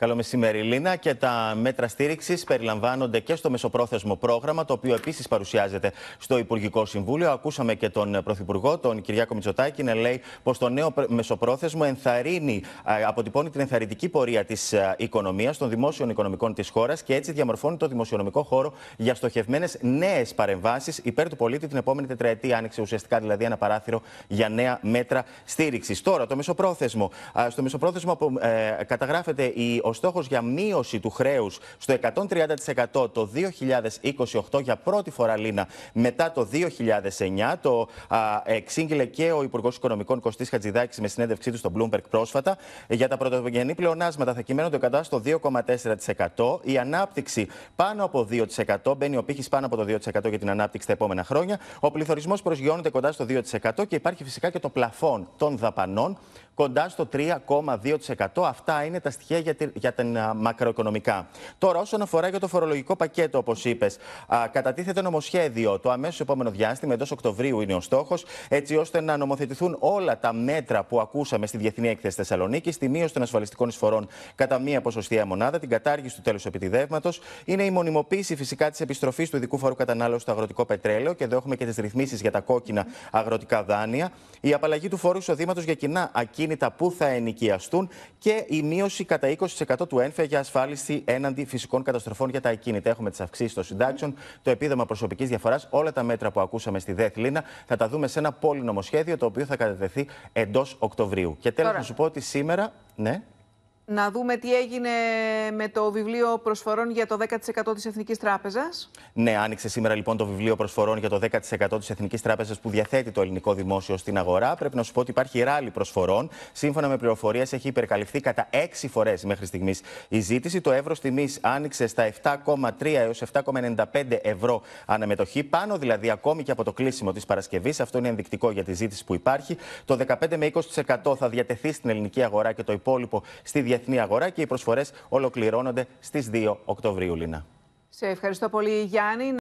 Καλό μεσημέρι, Λίνα. Και τα μέτρα στήριξης περιλαμβάνονται και στο μεσοπρόθεσμο πρόγραμμα, το οποίο επίσης παρουσιάζεται στο Υπουργικό Συμβούλιο. Ακούσαμε και τον Πρωθυπουργό, τον Κυριάκο Μητσοτάκη, να λέει πως το νέο μεσοπρόθεσμο ενθαρρύνει, αποτυπώνει την ενθαρρυντική πορεία της οικονομίας, των δημόσιων οικονομικών της χώρας και έτσι διαμορφώνει το δημοσιονομικό χώρο για στοχευμένες νέες παρεμβάσεις υπέρ του πολίτη την επόμενη τετραετία. Άνοιξε ουσιαστικά δηλαδή ένα παράθυρο για νέα μέτρα στήριξης. Τώρα, το μεσοπρόθεσμο. Στο μεσοπρόθεσμο ε, καταγράφεται η ο στόχος για μείωση του χρέους στο 130% το 2028 για πρώτη φορά, Λίνα, μετά το 2009. Το εξήγηλε και ο Υπουργός Οικονομικών Κωστής Χατζηδάκης με συνέντευξή του στο Bloomberg πρόσφατα. Για τα πρωτογενή πλεονάσματα θα κυμαίνονται κατά στο 2,4%. Η ανάπτυξη πάνω από 2%. Μπαίνει ο πύχης πάνω από το 2% για την ανάπτυξη τα επόμενα χρόνια. Ο πληθωρισμός προσγειώνεται κοντά στο 2% και υπάρχει φυσικά και το πλαφόν των δαπανών κοντά στο 3,2%. Αυτά είναι τα στοιχεία για, τη, για τα μακροοικονομικά. Τώρα, όσον αφορά για το φορολογικό πακέτο, όπως είπες, κατατίθεται νομοσχέδιο το αμέσως επόμενο διάστημα, εντός Οκτωβρίου είναι ο στόχος, έτσι ώστε να νομοθετηθούν όλα τα μέτρα που ακούσαμε στη Διεθνή Έκθεση Θεσσαλονίκης, τη μείωση των ασφαλιστικών εισφορών κατά μία ποσοστία μονάδα, την κατάργηση του τέλους επιτιδεύματος, είναι η μονιμοποίηση φυσικά της επιστροφής του ειδικού φορού κατανάλωσης στο αγροτικό πετρέλαιο και εδώ έχουμε και τις ρυθμίσεις για τα κόκκινα αγροτικά δάνεια, η απαλλαγή του φόρου εισοδήματος για κοινά ακίνητα τα που θα ενοικιαστούν και η μείωση κατά 20% του ΕΝΦΕ για ασφάλιση έναντι φυσικών καταστροφών για τα ακίνητα. Έχουμε τις αυξήσεις των συντάξεων, το επίδομα προσωπικής διαφοράς, όλα τα μέτρα που ακούσαμε στη ΔΕΘΛΗΝΑ θα τα δούμε σε ένα πόλινο νομοσχέδιο το οποίο θα κατατεθεί εντός Οκτωβρίου. Και τέλος να σου πω ότι σήμερα. Ναι. Να δούμε τι έγινε με το βιβλίο προσφορών για το 10% της Εθνικής Τράπεζας. Ναι, άνοιξε σήμερα λοιπόν το βιβλίο προσφορών για το 10% της Εθνικής Τράπεζας που διαθέτει το ελληνικό δημόσιο στην αγορά. Πρέπει να σου πω ότι υπάρχει ράλι προσφορών. Σύμφωνα με πληροφορίες, έχει υπερκαλυφθεί κατά 6 φορές μέχρι στιγμής η ζήτηση. Το εύρο τιμή άνοιξε στα 7,3 έω 7,95 ευρώ αναμετοχή. Πάνω δηλαδή ακόμη και από το κλείσιμο της Παρασκευής. Αυτό είναι ενδεικτικό για τη ζήτηση που υπάρχει. Το 15 με 20% θα διατεθεί στην ελληνική αγορά και το υπόλοιπο στη διαθέτηση διεθνή αγορά και οι προσφορές ολοκληρώνονται στις 2 Οκτωβρίου, Λίνα. Σε ευχαριστώ πολύ, Γιάννη.